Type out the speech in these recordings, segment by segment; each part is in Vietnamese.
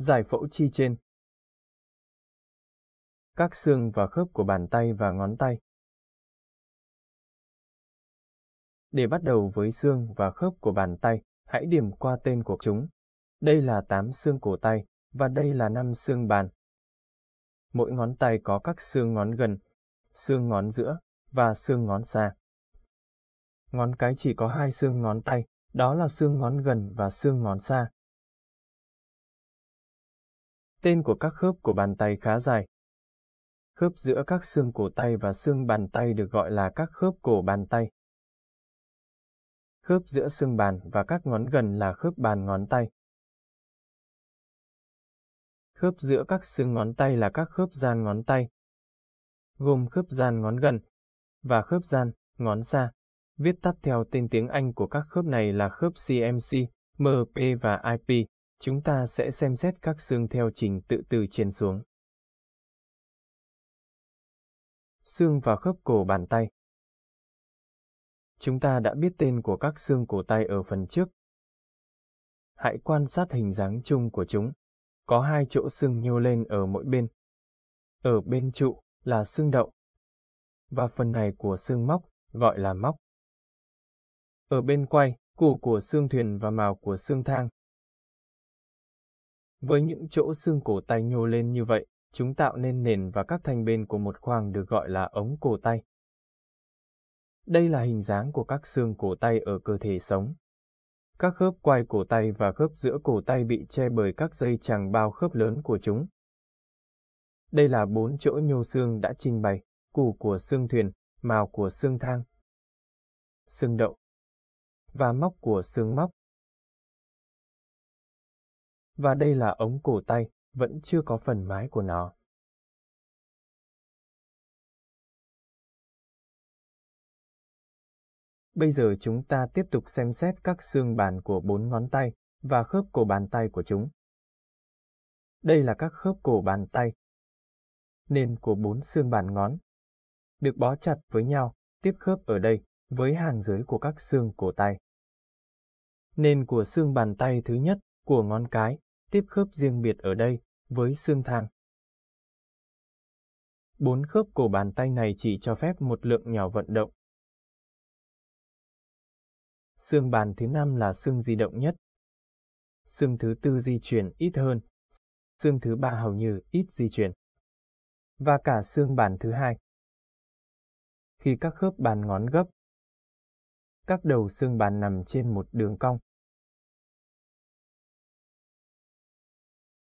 Giải phẫu chi trên Các xương và khớp của bàn tay và ngón tay Để bắt đầu với xương và khớp của bàn tay, hãy điểm qua tên của chúng. Đây là 8 xương cổ tay, và đây là 5 xương bàn. Mỗi ngón tay có các xương ngón gần, xương ngón giữa, và xương ngón xa. Ngón cái chỉ có hai xương ngón tay, đó là xương ngón gần và xương ngón xa. Tên của các khớp của bàn tay khá dài. Khớp giữa các xương cổ tay và xương bàn tay được gọi là các khớp cổ bàn tay. Khớp giữa xương bàn và các ngón gần là khớp bàn ngón tay. Khớp giữa các xương ngón tay là các khớp gian ngón tay, gồm khớp gian ngón gần và khớp gian, ngón xa. Viết tắt theo tên tiếng Anh của các khớp này là khớp CMC, MP và IP chúng ta sẽ xem xét các xương theo trình tự từ trên xuống. Xương và khớp cổ bàn tay Chúng ta đã biết tên của các xương cổ tay ở phần trước. Hãy quan sát hình dáng chung của chúng. Có hai chỗ xương nhô lên ở mỗi bên. Ở bên trụ là xương đậu, và phần này của xương móc gọi là móc. Ở bên quay, cổ của xương thuyền và màu của xương thang với những chỗ xương cổ tay nhô lên như vậy, chúng tạo nên nền và các thanh bên của một khoang được gọi là ống cổ tay. Đây là hình dáng của các xương cổ tay ở cơ thể sống. Các khớp quai cổ tay và khớp giữa cổ tay bị che bởi các dây chằng bao khớp lớn của chúng. Đây là bốn chỗ nhô xương đã trình bày, củ của xương thuyền, màu của xương thang, xương đậu và móc của xương móc và đây là ống cổ tay, vẫn chưa có phần mái của nó. Bây giờ chúng ta tiếp tục xem xét các xương bàn của bốn ngón tay và khớp cổ bàn tay của chúng. Đây là các khớp cổ bàn tay, nền của bốn xương bàn ngón, được bó chặt với nhau, tiếp khớp ở đây với hàng dưới của các xương cổ tay. Nền của xương bàn tay thứ nhất của ngón cái tiếp khớp riêng biệt ở đây, với xương thang. Bốn khớp cổ bàn tay này chỉ cho phép một lượng nhỏ vận động. Xương bàn thứ năm là xương di động nhất. Xương thứ tư di chuyển ít hơn, xương thứ ba hầu như ít di chuyển. Và cả xương bàn thứ hai. Khi các khớp bàn ngón gấp, các đầu xương bàn nằm trên một đường cong,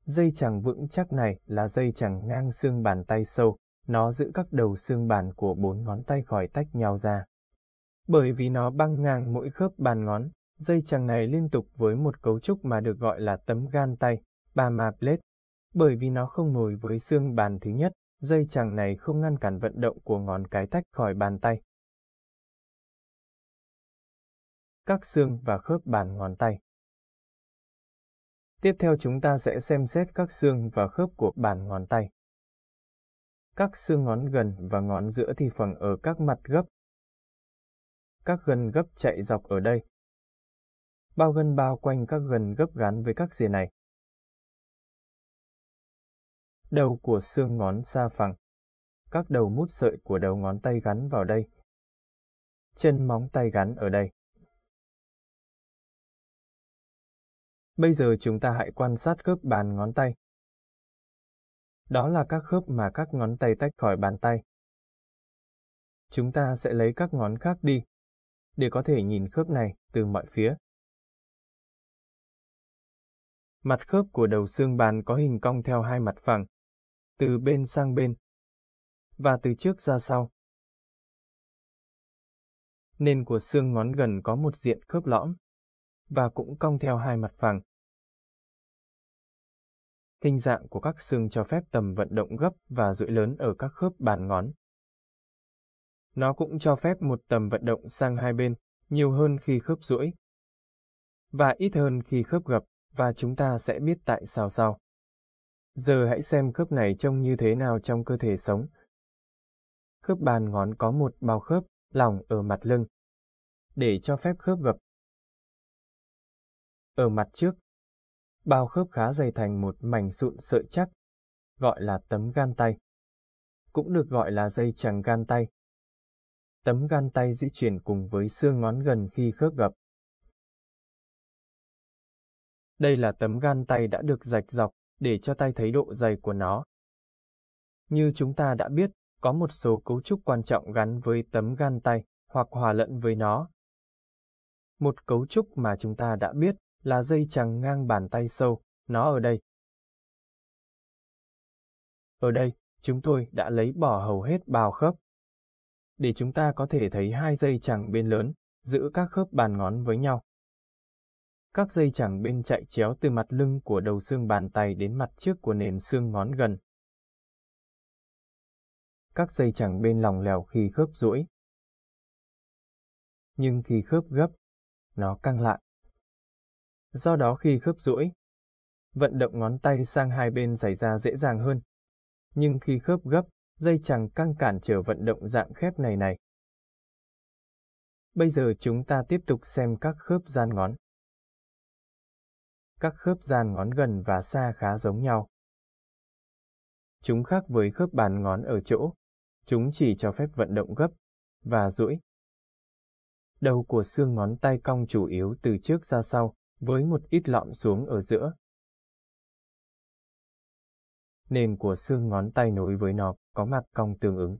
Dây chẳng vững chắc này là dây chẳng ngang xương bàn tay sâu, nó giữ các đầu xương bàn của bốn ngón tay khỏi tách nhau ra. Bởi vì nó băng ngang mỗi khớp bàn ngón, dây chẳng này liên tục với một cấu trúc mà được gọi là tấm gan tay, ba ma plate. Bởi vì nó không nổi với xương bàn thứ nhất, dây chẳng này không ngăn cản vận động của ngón cái tách khỏi bàn tay. Các xương và khớp bàn ngón tay Tiếp theo chúng ta sẽ xem xét các xương và khớp của bàn ngón tay. Các xương ngón gần và ngón giữa thì phẳng ở các mặt gấp. Các gân gấp chạy dọc ở đây. Bao gân bao quanh các gân gấp gắn với các rìa này. Đầu của xương ngón xa phẳng. Các đầu mút sợi của đầu ngón tay gắn vào đây. Chân móng tay gắn ở đây. Bây giờ chúng ta hãy quan sát khớp bàn ngón tay. Đó là các khớp mà các ngón tay tách khỏi bàn tay. Chúng ta sẽ lấy các ngón khác đi, để có thể nhìn khớp này từ mọi phía. Mặt khớp của đầu xương bàn có hình cong theo hai mặt phẳng, từ bên sang bên, và từ trước ra sau. nên của xương ngón gần có một diện khớp lõm và cũng cong theo hai mặt phẳng. Hình dạng của các xương cho phép tầm vận động gấp và duỗi lớn ở các khớp bàn ngón. Nó cũng cho phép một tầm vận động sang hai bên, nhiều hơn khi khớp duỗi và ít hơn khi khớp gập và chúng ta sẽ biết tại sao sau. Giờ hãy xem khớp này trông như thế nào trong cơ thể sống. Khớp bàn ngón có một bao khớp lỏng ở mặt lưng để cho phép khớp gập ở mặt trước, bao khớp khá dày thành một mảnh sụn sợi chắc, gọi là tấm gan tay. Cũng được gọi là dây chằng gan tay. Tấm gan tay di chuyển cùng với xương ngón gần khi khớp gập. Đây là tấm gan tay đã được rạch dọc để cho tay thấy độ dày của nó. Như chúng ta đã biết, có một số cấu trúc quan trọng gắn với tấm gan tay hoặc hòa lẫn với nó. Một cấu trúc mà chúng ta đã biết là dây chẳng ngang bàn tay sâu, nó ở đây. Ở đây, chúng tôi đã lấy bỏ hầu hết bào khớp. Để chúng ta có thể thấy hai dây chẳng bên lớn, giữ các khớp bàn ngón với nhau. Các dây chẳng bên chạy chéo từ mặt lưng của đầu xương bàn tay đến mặt trước của nền xương ngón gần. Các dây chẳng bên lòng lèo khi khớp duỗi. Nhưng khi khớp gấp, nó căng lại do đó khi khớp duỗi, vận động ngón tay sang hai bên xảy ra dễ dàng hơn. Nhưng khi khớp gấp, dây chẳng căng cản trở vận động dạng khép này này. Bây giờ chúng ta tiếp tục xem các khớp gian ngón. Các khớp gian ngón gần và xa khá giống nhau. Chúng khác với khớp bàn ngón ở chỗ, chúng chỉ cho phép vận động gấp và duỗi. Đầu của xương ngón tay cong chủ yếu từ trước ra sau, với một ít lõm xuống ở giữa. Nền của xương ngón tay nối với nó có mặt cong tương ứng.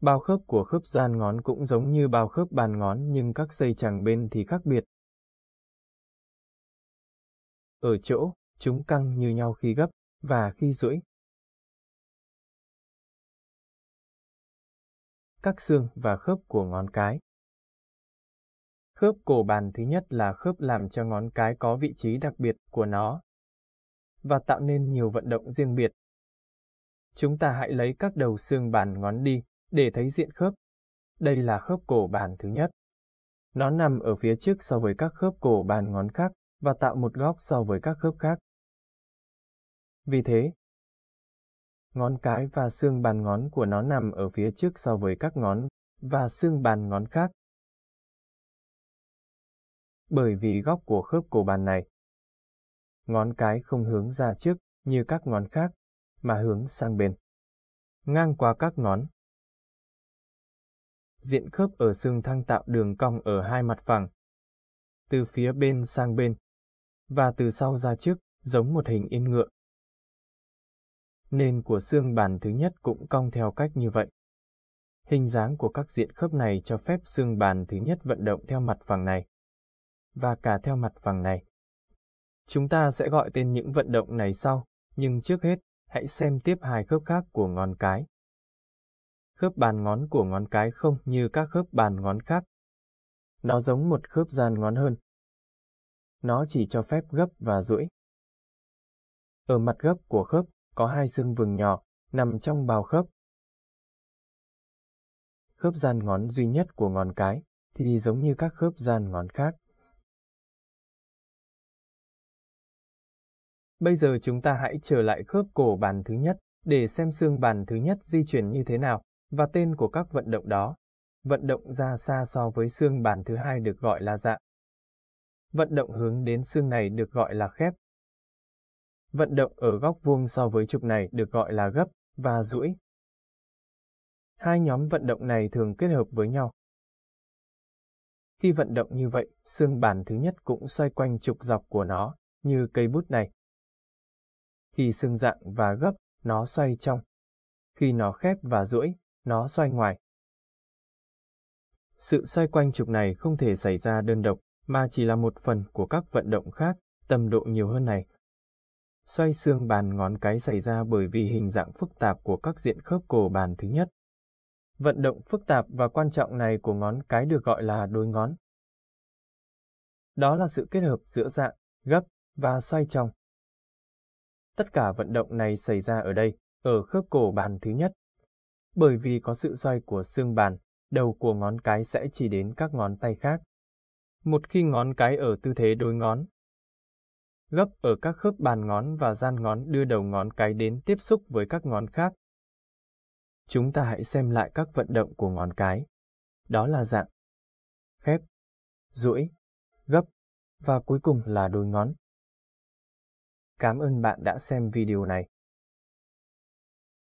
Bao khớp của khớp gian ngón cũng giống như bao khớp bàn ngón nhưng các dây chằng bên thì khác biệt. Ở chỗ, chúng căng như nhau khi gấp và khi duỗi. các xương và khớp của ngón cái. Khớp cổ bàn thứ nhất là khớp làm cho ngón cái có vị trí đặc biệt của nó và tạo nên nhiều vận động riêng biệt. Chúng ta hãy lấy các đầu xương bàn ngón đi để thấy diện khớp. Đây là khớp cổ bàn thứ nhất. Nó nằm ở phía trước so với các khớp cổ bàn ngón khác và tạo một góc so với các khớp khác. Vì thế, Ngón cái và xương bàn ngón của nó nằm ở phía trước so với các ngón và xương bàn ngón khác. Bởi vì góc của khớp cổ bàn này, ngón cái không hướng ra trước như các ngón khác, mà hướng sang bên, ngang qua các ngón. Diện khớp ở xương thăng tạo đường cong ở hai mặt phẳng, từ phía bên sang bên, và từ sau ra trước, giống một hình yên ngựa nên của xương bàn thứ nhất cũng cong theo cách như vậy. Hình dáng của các diện khớp này cho phép xương bàn thứ nhất vận động theo mặt phẳng này, và cả theo mặt phẳng này. Chúng ta sẽ gọi tên những vận động này sau, nhưng trước hết, hãy xem tiếp hai khớp khác của ngón cái. Khớp bàn ngón của ngón cái không như các khớp bàn ngón khác. Nó giống một khớp gian ngón hơn. Nó chỉ cho phép gấp và duỗi. Ở mặt gấp của khớp, có hai xương vừng nhỏ, nằm trong bao khớp. Khớp gian ngón duy nhất của ngón cái thì giống như các khớp gian ngón khác. Bây giờ chúng ta hãy trở lại khớp cổ bàn thứ nhất để xem xương bàn thứ nhất di chuyển như thế nào và tên của các vận động đó. Vận động ra xa so với xương bàn thứ hai được gọi là dạ. Vận động hướng đến xương này được gọi là khép. Vận động ở góc vuông so với trục này được gọi là gấp và duỗi. Hai nhóm vận động này thường kết hợp với nhau. Khi vận động như vậy, xương bàn thứ nhất cũng xoay quanh trục dọc của nó, như cây bút này. Khi xương dạng và gấp, nó xoay trong. Khi nó khép và duỗi, nó xoay ngoài. Sự xoay quanh trục này không thể xảy ra đơn độc, mà chỉ là một phần của các vận động khác, tầm độ nhiều hơn này, Xoay xương bàn ngón cái xảy ra bởi vì hình dạng phức tạp của các diện khớp cổ bàn thứ nhất. Vận động phức tạp và quan trọng này của ngón cái được gọi là đôi ngón. Đó là sự kết hợp giữa dạng, gấp và xoay trong. Tất cả vận động này xảy ra ở đây, ở khớp cổ bàn thứ nhất. Bởi vì có sự xoay của xương bàn, đầu của ngón cái sẽ chỉ đến các ngón tay khác. Một khi ngón cái ở tư thế đối ngón, gấp ở các khớp bàn ngón và gian ngón đưa đầu ngón cái đến tiếp xúc với các ngón khác. Chúng ta hãy xem lại các vận động của ngón cái. Đó là dạng khép, duỗi, gấp và cuối cùng là đôi ngón. Cảm ơn bạn đã xem video này.